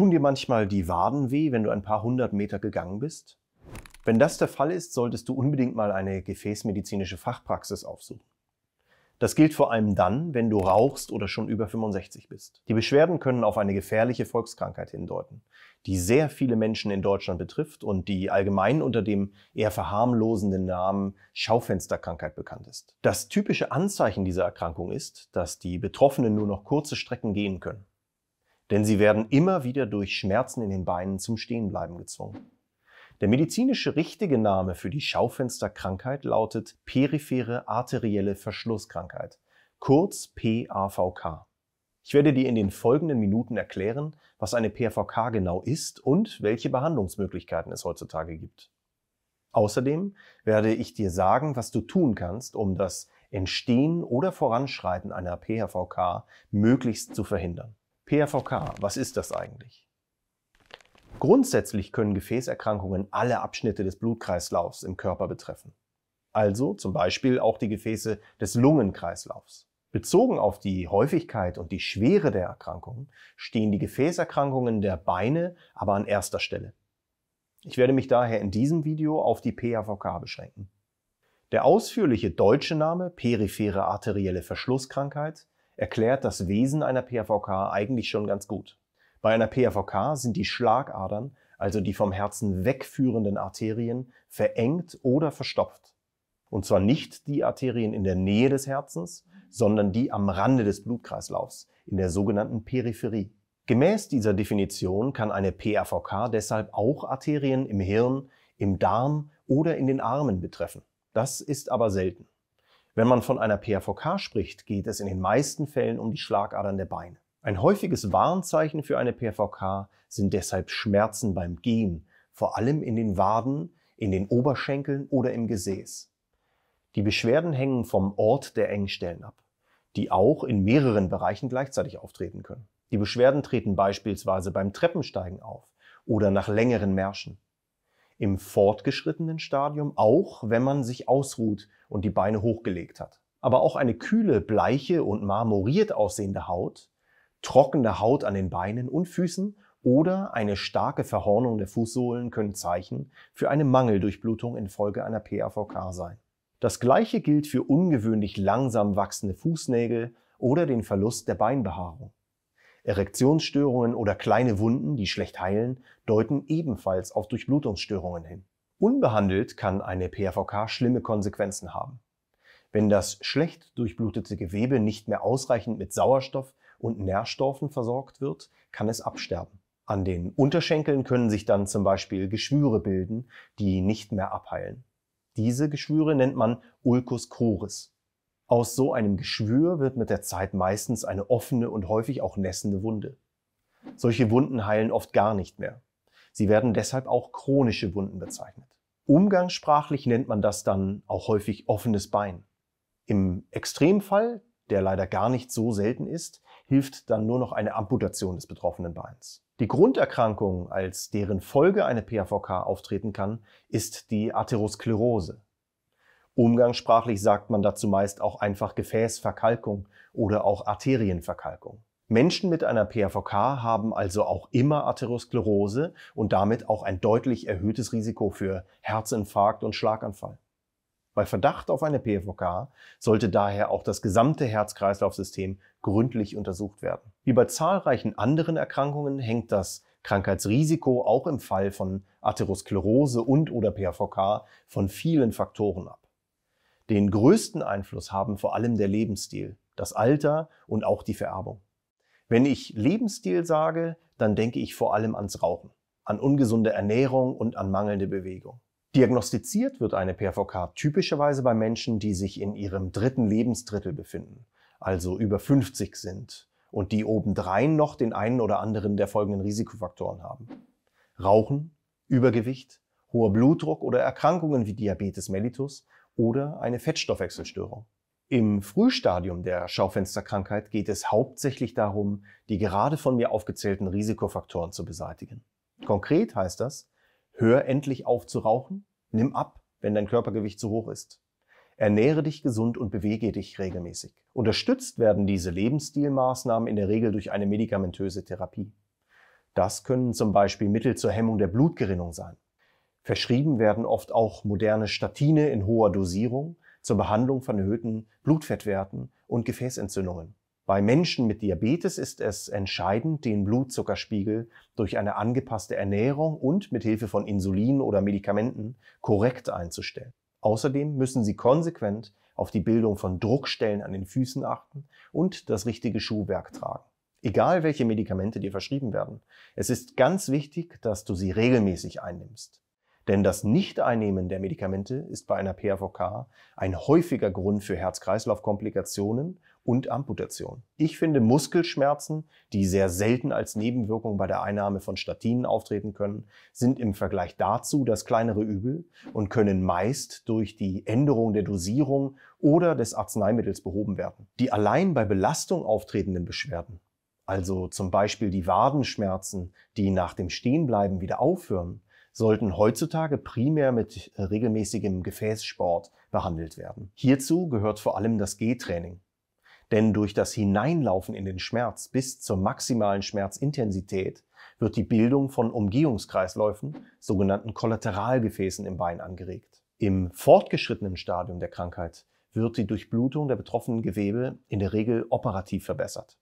Tun dir manchmal die Waden weh, wenn du ein paar hundert Meter gegangen bist? Wenn das der Fall ist, solltest du unbedingt mal eine gefäßmedizinische Fachpraxis aufsuchen. Das gilt vor allem dann, wenn du rauchst oder schon über 65 bist. Die Beschwerden können auf eine gefährliche Volkskrankheit hindeuten, die sehr viele Menschen in Deutschland betrifft und die allgemein unter dem eher verharmlosenden Namen Schaufensterkrankheit bekannt ist. Das typische Anzeichen dieser Erkrankung ist, dass die Betroffenen nur noch kurze Strecken gehen können denn sie werden immer wieder durch Schmerzen in den Beinen zum Stehenbleiben gezwungen. Der medizinische richtige Name für die Schaufensterkrankheit lautet periphere arterielle Verschlusskrankheit, kurz PAVK. Ich werde dir in den folgenden Minuten erklären, was eine PAVK genau ist und welche Behandlungsmöglichkeiten es heutzutage gibt. Außerdem werde ich dir sagen, was du tun kannst, um das Entstehen oder Voranschreiten einer PHVK möglichst zu verhindern. PRVK, was ist das eigentlich? Grundsätzlich können Gefäßerkrankungen alle Abschnitte des Blutkreislaufs im Körper betreffen. Also zum Beispiel auch die Gefäße des Lungenkreislaufs. Bezogen auf die Häufigkeit und die Schwere der Erkrankungen stehen die Gefäßerkrankungen der Beine aber an erster Stelle. Ich werde mich daher in diesem Video auf die PAVK beschränken. Der ausführliche deutsche Name periphere arterielle Verschlusskrankheit erklärt das Wesen einer PAVK eigentlich schon ganz gut. Bei einer PAVK sind die Schlagadern, also die vom Herzen wegführenden Arterien, verengt oder verstopft. Und zwar nicht die Arterien in der Nähe des Herzens, sondern die am Rande des Blutkreislaufs, in der sogenannten Peripherie. Gemäß dieser Definition kann eine PAVK deshalb auch Arterien im Hirn, im Darm oder in den Armen betreffen. Das ist aber selten. Wenn man von einer PRVK spricht, geht es in den meisten Fällen um die Schlagadern der Beine. Ein häufiges Warnzeichen für eine PRVK sind deshalb Schmerzen beim Gehen, vor allem in den Waden, in den Oberschenkeln oder im Gesäß. Die Beschwerden hängen vom Ort der Engstellen ab, die auch in mehreren Bereichen gleichzeitig auftreten können. Die Beschwerden treten beispielsweise beim Treppensteigen auf oder nach längeren Märschen im fortgeschrittenen Stadium, auch wenn man sich ausruht und die Beine hochgelegt hat. Aber auch eine kühle, bleiche und marmoriert aussehende Haut, trockene Haut an den Beinen und Füßen oder eine starke Verhornung der Fußsohlen können Zeichen für eine Mangeldurchblutung infolge einer PAVK sein. Das gleiche gilt für ungewöhnlich langsam wachsende Fußnägel oder den Verlust der Beinbehaarung. Erektionsstörungen oder kleine Wunden, die schlecht heilen, deuten ebenfalls auf Durchblutungsstörungen hin. Unbehandelt kann eine PRVK schlimme Konsequenzen haben. Wenn das schlecht durchblutete Gewebe nicht mehr ausreichend mit Sauerstoff und Nährstoffen versorgt wird, kann es absterben. An den Unterschenkeln können sich dann zum Beispiel Geschwüre bilden, die nicht mehr abheilen. Diese Geschwüre nennt man Ulcus coris. Aus so einem Geschwür wird mit der Zeit meistens eine offene und häufig auch nässende Wunde. Solche Wunden heilen oft gar nicht mehr. Sie werden deshalb auch chronische Wunden bezeichnet. Umgangssprachlich nennt man das dann auch häufig offenes Bein. Im Extremfall, der leider gar nicht so selten ist, hilft dann nur noch eine Amputation des betroffenen Beins. Die Grunderkrankung, als deren Folge eine PAVK auftreten kann, ist die Atherosklerose. Umgangssprachlich sagt man dazu meist auch einfach Gefäßverkalkung oder auch Arterienverkalkung. Menschen mit einer PAVK haben also auch immer Atherosklerose und damit auch ein deutlich erhöhtes Risiko für Herzinfarkt und Schlaganfall. Bei Verdacht auf eine PAVK sollte daher auch das gesamte Herz-Kreislauf-System gründlich untersucht werden. Wie bei zahlreichen anderen Erkrankungen hängt das Krankheitsrisiko auch im Fall von Atherosklerose und oder PAVK von vielen Faktoren ab. Den größten Einfluss haben vor allem der Lebensstil, das Alter und auch die Vererbung. Wenn ich Lebensstil sage, dann denke ich vor allem ans Rauchen, an ungesunde Ernährung und an mangelnde Bewegung. Diagnostiziert wird eine PVK typischerweise bei Menschen, die sich in ihrem dritten Lebensdrittel befinden, also über 50 sind und die obendrein noch den einen oder anderen der folgenden Risikofaktoren haben. Rauchen, Übergewicht, hoher Blutdruck oder Erkrankungen wie Diabetes mellitus oder eine Fettstoffwechselstörung. Im Frühstadium der Schaufensterkrankheit geht es hauptsächlich darum, die gerade von mir aufgezählten Risikofaktoren zu beseitigen. Konkret heißt das, hör endlich auf zu rauchen, nimm ab, wenn dein Körpergewicht zu hoch ist. Ernähre dich gesund und bewege dich regelmäßig. Unterstützt werden diese Lebensstilmaßnahmen in der Regel durch eine medikamentöse Therapie. Das können zum Beispiel Mittel zur Hemmung der Blutgerinnung sein Verschrieben werden oft auch moderne Statine in hoher Dosierung zur Behandlung von erhöhten Blutfettwerten und Gefäßentzündungen. Bei Menschen mit Diabetes ist es entscheidend, den Blutzuckerspiegel durch eine angepasste Ernährung und mit Hilfe von Insulin oder Medikamenten korrekt einzustellen. Außerdem müssen sie konsequent auf die Bildung von Druckstellen an den Füßen achten und das richtige Schuhwerk tragen. Egal welche Medikamente dir verschrieben werden, es ist ganz wichtig, dass du sie regelmäßig einnimmst. Denn das Nicht-Einnehmen der Medikamente ist bei einer PAVK ein häufiger Grund für Herz-Kreislauf-Komplikationen und Amputation. Ich finde Muskelschmerzen, die sehr selten als Nebenwirkung bei der Einnahme von Statinen auftreten können, sind im Vergleich dazu das kleinere Übel und können meist durch die Änderung der Dosierung oder des Arzneimittels behoben werden. Die allein bei Belastung auftretenden Beschwerden, also zum Beispiel die Wadenschmerzen, die nach dem Stehenbleiben wieder aufhören, sollten heutzutage primär mit äh, regelmäßigem Gefäßsport behandelt werden. Hierzu gehört vor allem das G-Training. Denn durch das Hineinlaufen in den Schmerz bis zur maximalen Schmerzintensität wird die Bildung von Umgehungskreisläufen, sogenannten Kollateralgefäßen im Bein angeregt. Im fortgeschrittenen Stadium der Krankheit wird die Durchblutung der betroffenen Gewebe in der Regel operativ verbessert.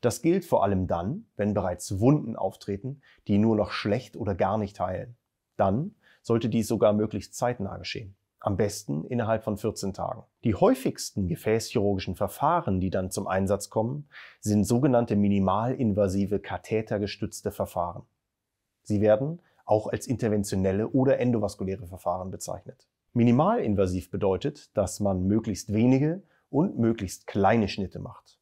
Das gilt vor allem dann, wenn bereits Wunden auftreten, die nur noch schlecht oder gar nicht heilen dann sollte dies sogar möglichst zeitnah geschehen. Am besten innerhalb von 14 Tagen. Die häufigsten gefäßchirurgischen Verfahren, die dann zum Einsatz kommen, sind sogenannte minimalinvasive kathetergestützte Verfahren. Sie werden auch als interventionelle oder endovaskuläre Verfahren bezeichnet. Minimalinvasiv bedeutet, dass man möglichst wenige und möglichst kleine Schnitte macht.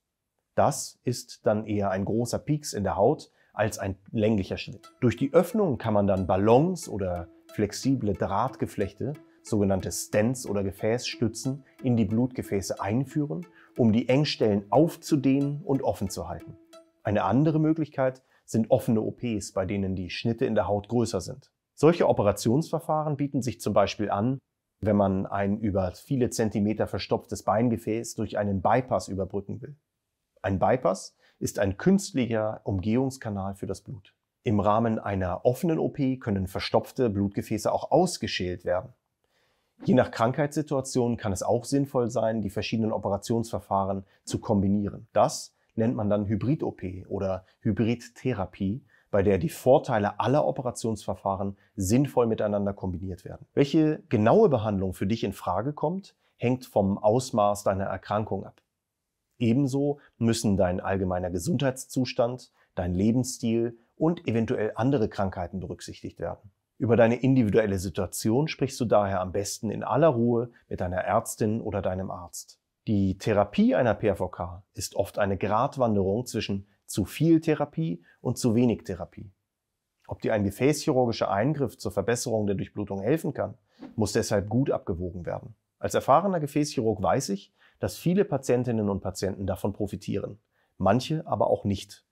Das ist dann eher ein großer Pieks in der Haut, als ein länglicher Schnitt. Durch die Öffnung kann man dann Ballons oder flexible Drahtgeflechte, sogenannte Stents oder Gefäßstützen, in die Blutgefäße einführen, um die Engstellen aufzudehnen und offen zu halten. Eine andere Möglichkeit sind offene OPs, bei denen die Schnitte in der Haut größer sind. Solche Operationsverfahren bieten sich zum Beispiel an, wenn man ein über viele Zentimeter verstopftes Beingefäß durch einen Bypass überbrücken will. Ein Bypass ist ein künstlicher Umgehungskanal für das Blut. Im Rahmen einer offenen OP können verstopfte Blutgefäße auch ausgeschält werden. Je nach Krankheitssituation kann es auch sinnvoll sein, die verschiedenen Operationsverfahren zu kombinieren. Das nennt man dann Hybrid-OP oder Hybridtherapie, bei der die Vorteile aller Operationsverfahren sinnvoll miteinander kombiniert werden. Welche genaue Behandlung für dich in Frage kommt, hängt vom Ausmaß deiner Erkrankung ab. Ebenso müssen dein allgemeiner Gesundheitszustand, dein Lebensstil und eventuell andere Krankheiten berücksichtigt werden. Über deine individuelle Situation sprichst du daher am besten in aller Ruhe mit deiner Ärztin oder deinem Arzt. Die Therapie einer PRVK ist oft eine Gratwanderung zwischen zu viel Therapie und zu wenig Therapie. Ob dir ein gefäßchirurgischer Eingriff zur Verbesserung der Durchblutung helfen kann, muss deshalb gut abgewogen werden. Als erfahrener Gefäßchirurg weiß ich, dass viele Patientinnen und Patienten davon profitieren, manche aber auch nicht.